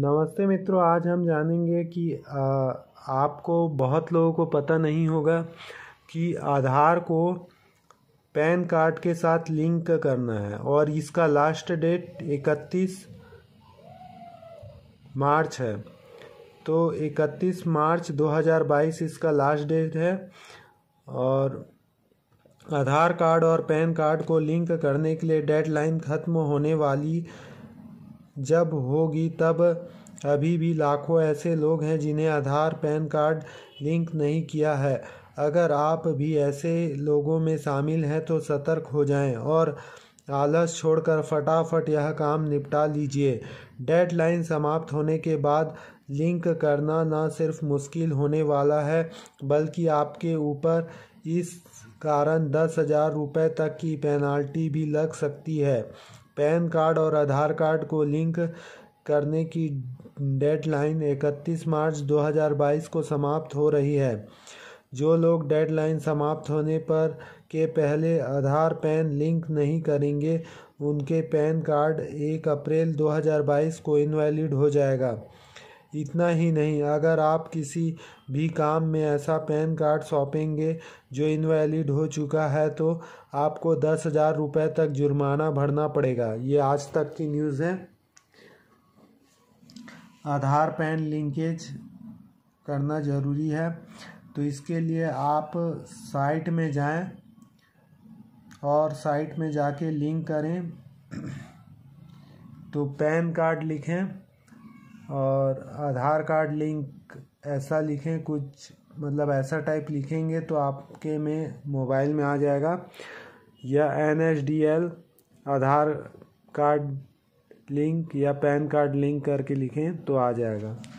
नमस्ते मित्रों आज हम जानेंगे कि आ, आपको बहुत लोगों को पता नहीं होगा कि आधार को पैन कार्ड के साथ लिंक करना है और इसका लास्ट डेट 31 मार्च है तो 31 मार्च 2022 इसका लास्ट डेट है और आधार कार्ड और पैन कार्ड को लिंक करने के लिए डेडलाइन ख़त्म होने वाली जब होगी तब अभी भी लाखों ऐसे लोग हैं जिन्हें आधार पैन कार्ड लिंक नहीं किया है अगर आप भी ऐसे लोगों में शामिल हैं तो सतर्क हो जाएं और आलस छोड़कर फटाफट यह काम निपटा लीजिए डेडलाइन समाप्त होने के बाद लिंक करना न सिर्फ मुश्किल होने वाला है बल्कि आपके ऊपर इस कारण दस हज़ार रुपये तक की पेनाल्टी भी लग सकती है पैन कार्ड और आधार कार्ड को लिंक करने की डेडलाइन 31 मार्च 2022 को समाप्त हो रही है जो लोग डेडलाइन समाप्त होने पर के पहले आधार पैन लिंक नहीं करेंगे उनके पैन कार्ड 1 अप्रैल 2022 को इनवैलिड हो जाएगा इतना ही नहीं अगर आप किसी भी काम में ऐसा पैन कार्ड सौंपेंगे जो इनवैलिड हो चुका है तो आपको दस हज़ार रुपये तक जुर्माना भरना पड़ेगा ये आज तक की न्यूज़ है आधार पैन लिंकेज करना ज़रूरी है तो इसके लिए आप साइट में जाएं और साइट में जाके लिंक करें तो पैन कार्ड लिखें और आधार कार्ड लिंक ऐसा लिखें कुछ मतलब ऐसा टाइप लिखेंगे तो आपके में मोबाइल में आ जाएगा या N H D L Aadhaar card link या पैन कार्ड लिंक करके लिखें तो आ जाएगा